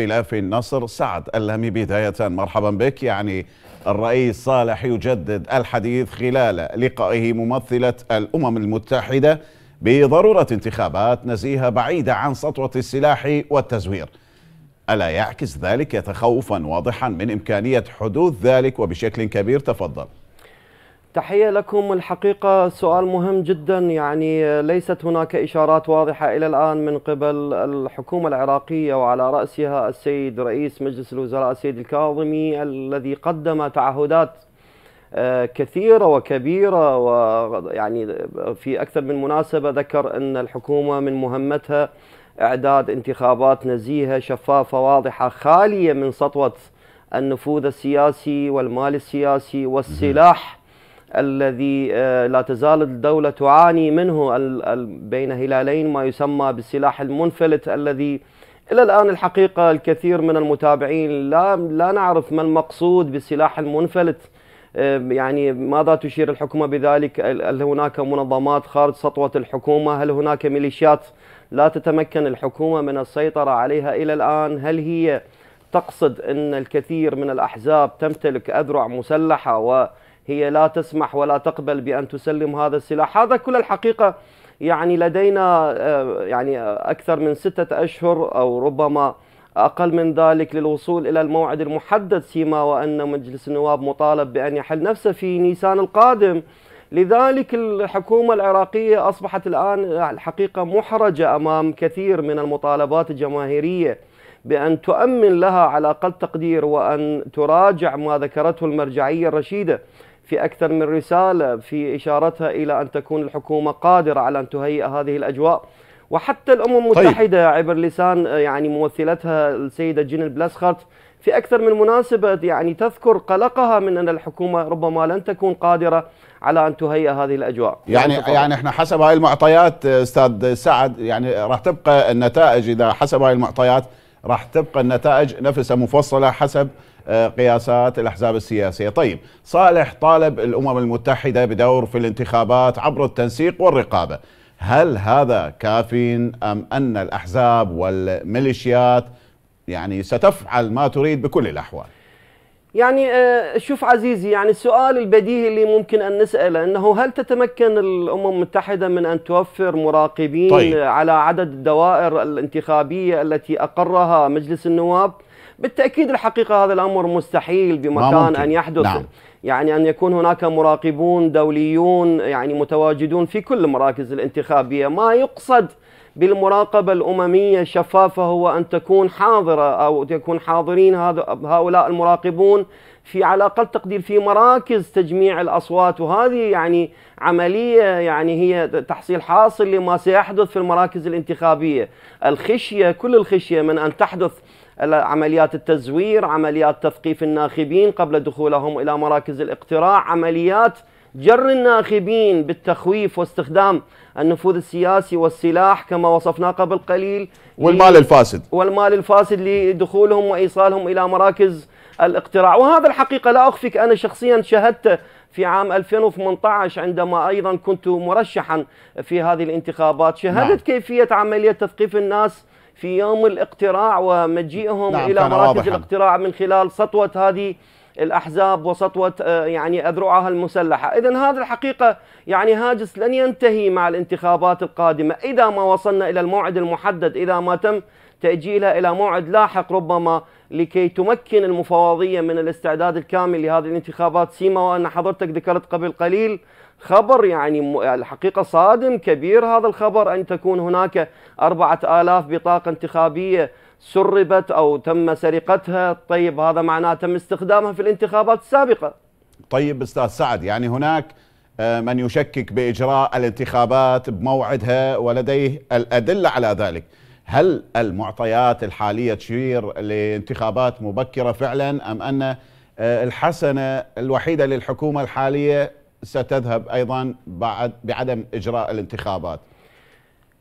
اختلاف النصر سعد اللامي بداية مرحبا بك يعني الرئيس صالح يجدد الحديث خلال لقائه ممثلة الأمم المتحدة بضرورة انتخابات نزيهة بعيدة عن سطوة السلاح والتزوير ألا يعكس ذلك تخوفا واضحا من إمكانية حدوث ذلك وبشكل كبير تفضل تحية لكم الحقيقة سؤال مهم جدا يعني ليست هناك إشارات واضحة إلى الآن من قبل الحكومة العراقية وعلى رأسها السيد رئيس مجلس الوزراء السيد الكاظمي الذي قدم تعهدات آه، كثيرة وكبيرة ويعني في أكثر من مناسبة ذكر أن الحكومة من مهمتها إعداد انتخابات نزيهة شفافة واضحة خالية من سطوة النفوذ السياسي والمال السياسي والسلاح الذي آه، لا تزال الدولة تعاني منه بين هلالين ما يسمى بالسلاح المنفلت الذي إلى الآن الحقيقة الكثير من المتابعين لا, لا نعرف ما المقصود بالسلاح المنفلت آه، يعني ماذا تشير الحكومة بذلك هل هناك منظمات خارج سطوة الحكومة هل هناك ميليشيات لا تتمكن الحكومة من السيطرة عليها إلى الآن هل هي تقصد أن الكثير من الأحزاب تمتلك أذرع مسلحة و هي لا تسمح ولا تقبل بأن تسلم هذا السلاح هذا كل الحقيقة يعني لدينا آه، يعني أكثر من ستة أشهر أو ربما أقل من ذلك للوصول إلى الموعد المحدد سيما وأن مجلس النواب مطالب بأن يحل نفسه في نيسان القادم لذلك الحكومة العراقية أصبحت الآن الحقيقة محرجة أمام كثير من المطالبات الجماهيرية بأن تؤمن لها على أقل تقدير وأن تراجع ما ذكرته المرجعية الرشيدة في أكثر من رسالة في إشارتها إلى أن تكون الحكومة قادرة على أن تهيئ هذه الأجواء وحتى الأمم طيب. المتحدة طيب. عبر لسان يعني ممثلتها السيدة جين بلاسخرت في أكثر من مناسبة يعني تذكر قلقها من أن الحكومة ربما لن تكون قادرة على أن تهيئ هذه الأجواء يعني يعني إحنا حسب هاي المعطيات أستاذ سعد يعني راح تبقى النتائج إذا حسب هاي المعطيات راح تبقى النتائج نفسها مفصلة حسب آه، قياسات الاحزاب السياسيه، طيب صالح طالب الامم المتحده بدور في الانتخابات عبر التنسيق والرقابه، هل هذا كاف ام ان الاحزاب والميليشيات يعني ستفعل ما تريد بكل الاحوال؟ يعني آه، شوف عزيزي يعني السؤال البديهي اللي ممكن ان نساله انه هل تتمكن الامم المتحده من ان توفر مراقبين طيب. على عدد الدوائر الانتخابيه التي اقرها مجلس النواب؟ بالتأكيد الحقيقة هذا الأمر مستحيل بمكان أن يحدث نعم. يعني أن يكون هناك مراقبون دوليون يعني متواجدون في كل المراكز الانتخابية ما يقصد بالمراقبة الأممية الشفافة هو أن تكون حاضرة أو تكون حاضرين هؤلاء المراقبون في على أقل تقدير في مراكز تجميع الأصوات وهذه يعني عملية يعني هي تحصيل حاصل لما سيحدث في المراكز الانتخابية الخشية كل الخشية من أن تحدث عمليات التزوير عمليات تثقيف الناخبين قبل دخولهم إلى مراكز الاقتراع عمليات جر الناخبين بالتخويف واستخدام النفوذ السياسي والسلاح كما وصفناه قبل قليل والمال الفاسد والمال الفاسد لدخولهم وإيصالهم إلى مراكز الاقتراع وهذا الحقيقة لا أخفيك أنا شخصيا شهدته في عام 2018 عندما أيضا كنت مرشحا في هذه الانتخابات نعم. شهدت نعم. كيفية عملية تثقيف الناس في يوم الاقتراع ومجيئهم نعم إلى مراكز الاقتراع من خلال سطوة هذه الأحزاب وسطوة آه، يعني أذرعها المسلحة إذا هذا الحقيقة يعني هاجس لن ينتهي مع الانتخابات القادمة إذا ما وصلنا إلى الموعد المحدد إذا ما تم تأجيلها إلى موعد لاحق ربما لكي تمكن المفوضية من الاستعداد الكامل لهذه الانتخابات سيما وأن حضرتك ذكرت قبل قليل خبر يعني الحقيقة صادم كبير هذا الخبر أن تكون هناك أربعة آلاف بطاقة انتخابية سربت أو تم سرقتها طيب هذا معناه تم استخدامها في الانتخابات السابقة طيب أستاذ سعد يعني هناك آه، من يشكك بإجراء الانتخابات بموعدها ولديه الأدلة على ذلك هل المعطيات الحالية تشير لانتخابات مبكرة فعلا أم أن آه، الحسنة الوحيدة للحكومة الحالية ستذهب أيضا بعد بعدم إجراء الانتخابات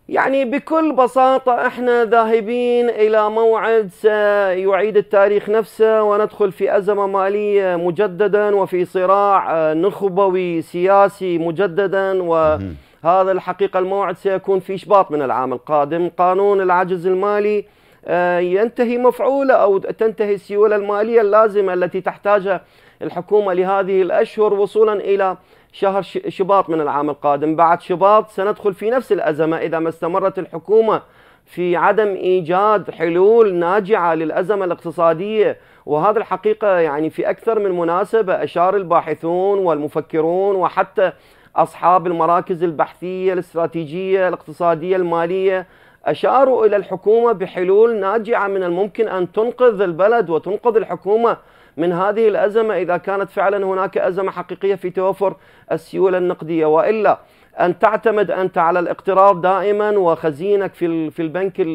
يعني بكل بساطة احنا ذاهبين إلى موعد سيعيد التاريخ نفسه وندخل في أزمة مالية مجددا وفي صراع آه، نخبوي سياسي مجددا وهذا الحقيقة الموعد سيكون في إشباط من العام القادم قانون العجز المالي آه، ينتهي مفعوله أو تنتهي السيولة المالية اللازمة التي تحتاجها الحكومة لهذه الأشهر وصولا إلى شهر شباط من العام القادم بعد شباط سندخل في نفس الأزمة إذا ما استمرت الحكومة في عدم إيجاد حلول ناجعة للأزمة الاقتصادية وهذا الحقيقة يعني في أكثر من مناسبة أشار الباحثون والمفكرون وحتى أصحاب المراكز البحثية الاستراتيجية الاقتصادية المالية أشاروا إلى الحكومة بحلول ناجعة من الممكن أن تنقذ البلد وتنقذ الحكومة من هذه الأزمة إذا كانت فعلا هناك أزمة حقيقية في توفر السيولة النقدية وإلا أن تعتمد أنت على الاقتراض دائما وخزينك في في البنك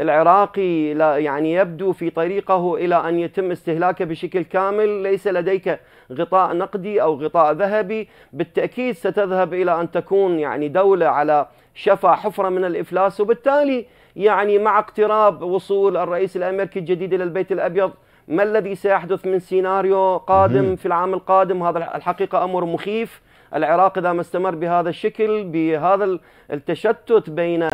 العراقي يعني يبدو في طريقه إلى أن يتم استهلاكه بشكل كامل ليس لديك غطاء نقدي أو غطاء ذهبي بالتأكيد ستذهب إلى أن تكون يعني دولة على شفا حفرة من الإفلاس وبالتالي يعني مع اقتراب وصول الرئيس الأمريكي الجديد إلى البيت الأبيض ما الذي سيحدث من سيناريو قادم في العام القادم هذا الحقيقة أمر مخيف العراق إذا ما استمر بهذا الشكل بهذا التشتت بين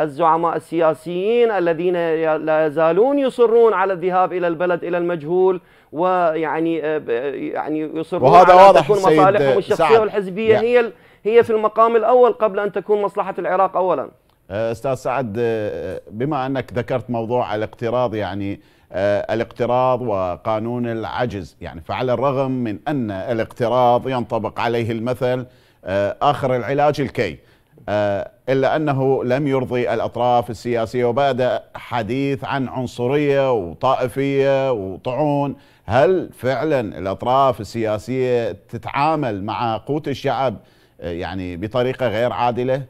الزعماء السياسيين الذين لا يزالون يصرون على الذهاب الى البلد الى المجهول ويعني آه، يعني يصرون وهذا على واضح تكون مصالحهم الشخصيه سعد. والحزبيه يعني هي هي في المقام الاول قبل ان تكون مصلحه العراق اولا آه، استاذ سعد آه، بما انك ذكرت موضوع الاقتراض يعني آه، الاقتراض وقانون العجز يعني فعلى الرغم من أن الاقتراض ينطبق عليه المثل آه، آخر العلاج الكي آه، إلا أنه لم يرضي الأطراف السياسية وبدأ حديث عن عنصرية وطائفية وطعون هل فعلا الأطراف السياسية تتعامل مع قوت الشعب يعني بطريقة غير عادلة؟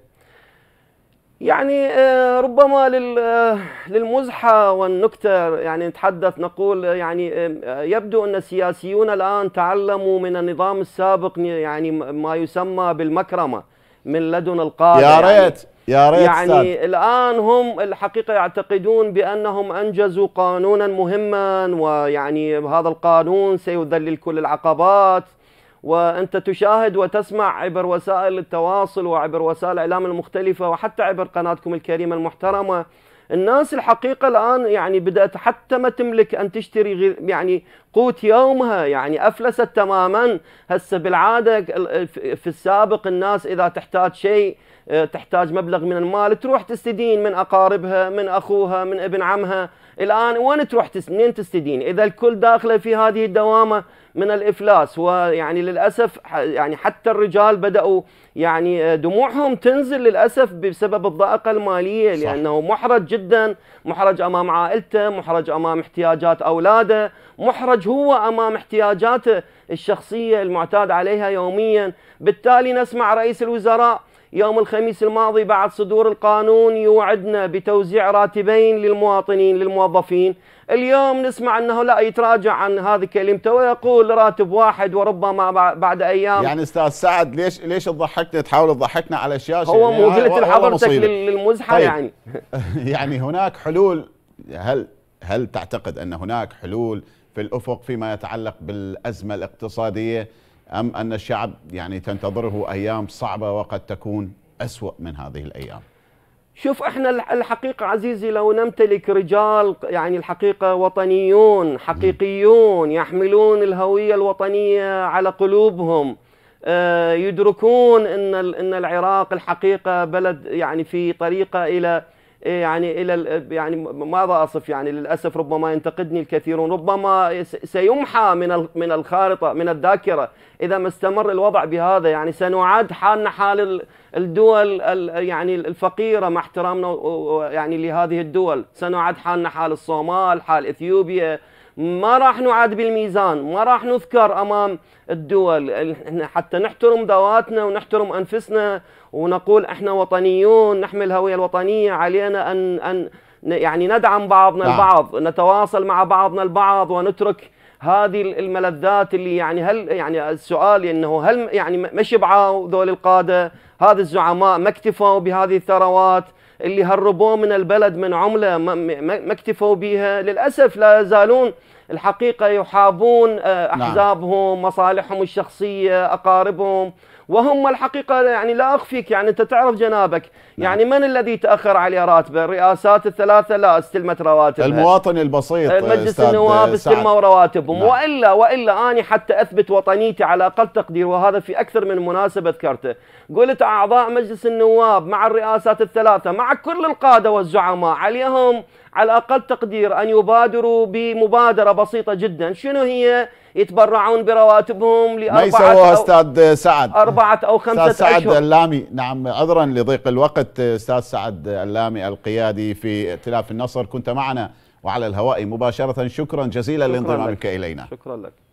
يعني آه، ربما آه، للمزحة والنكتة يعني نتحدث نقول آه، يعني يبدو أن السياسيون الآن تعلموا من النظام السابق يعني ما يسمى بالمكرمة من لدن القادة يا يعني ريت يعني يا ريت يعني ساد. الآن هم الحقيقة يعتقدون بأنهم أنجزوا قانونا مهما ويعني هذا القانون سيذلل كل العقبات وأنت تشاهد وتسمع عبر وسائل التواصل وعبر وسائل الإعلام المختلفة وحتى عبر قناتكم الكريمة المحترمة الناس الحقيقة الآن يعني بدأت حتى ما تملك أن تشتري يعني قوت يومها يعني أفلست تماما هسه بالعادة في السابق الناس إذا تحتاج شيء آه، تحتاج مبلغ من المال تروح تستدين من أقاربها من أخوها من ابن عمها الآن وين تروح منين تستدين إذا الكل داخلة في هذه الدوامة من الإفلاس ويعني للأسف يعني حتى الرجال بدأوا يعني دموعهم تنزل للأسف بسبب الضائقة المالية صح. لأنه محرج جدا محرج أمام عائلته محرج أمام احتياجات أولاده محرج هو أمام احتياجاته الشخصية المعتاد عليها يوميا بالتالي نسمع رئيس الوزراء يوم الخميس الماضي بعد صدور القانون يوعدنا بتوزيع راتبين للمواطنين للموظفين اليوم نسمع أنه لا يتراجع عن هذه كلمته ويقول راتب واحد وربما بعد أيام يعني أستاذ سعد ليش ليش تضحكنا تحاول تضحكنا على أشياء هو مو قلت حضرتك للمزحة طيب. يعني يعني هناك حلول هل هل تعتقد أن هناك حلول في الأفق فيما يتعلق بالأزمة الاقتصادية؟ أم أن الشعب يعني تنتظره أيام صعبة وقد تكون أسوأ من هذه الأيام شوف احنا الحقيقة عزيزي لو نمتلك رجال يعني الحقيقة وطنيون حقيقيون يحملون الهوية الوطنية على قلوبهم آه، يدركون ان ان العراق الحقيقة بلد يعني في طريقة الى إيه، يعني الى يعني ماذا اصف يعني للاسف ربما ينتقدني الكثيرون ربما سيمحى من من الخارطه من الذاكره اذا ما استمر الوضع بهذا يعني سنعاد حالنا حال الدول يعني الفقيره مع احترامنا يعني لهذه الدول سنعاد حالنا حال الصومال حال اثيوبيا ما راح نعاد بالميزان ما راح نذكر أمام الدول حتى نحترم ذواتنا ونحترم أنفسنا ونقول احنا وطنيون نحمل الهوية الوطنية علينا أن, أن يعني ندعم بعضنا لا. نعم. البعض نتواصل مع بعضنا البعض ونترك هذه الملذات اللي يعني هل يعني السؤال انه هل يعني ما بعاو ذول القاده هذا الزعماء ما اكتفوا بهذه الثروات اللي هربوه من البلد من عملة ما اكتفوا بها للأسف لا يزالون الحقيقة يحابون آه، نعم. أحزابهم مصالحهم الشخصية أقاربهم وهم الحقيقة يعني لا أخفيك يعني أنت تعرف جنابك نعم. يعني من الذي تأخر على راتبه الرئاسات الثلاثة لا استلمت رواتبها المواطن البسيط مجلس النواب استلموا رواتبهم نعم. وإلا وإلا أني حتى أثبت وطنيتي على أقل تقدير وهذا في أكثر من مناسبة ذكرته قلت أعضاء مجلس النواب مع الرئاسات الثلاثة مع كل القادة والزعماء عليهم على أقل تقدير أن يبادروا بمبادرة بسيطة جدا شنو هي يتبرعون برواتبهم لأربعة ما يسووها أستاذ سعد أربعة أو خمسة أستاذ سعد أشهر. اللامي نعم عذرا لضيق الوقت أستاذ سعد اللامي القيادي في ائتلاف النصر كنت معنا وعلى الهواء مباشرة شكرا جزيلا لانضمامك إلينا شكرا لك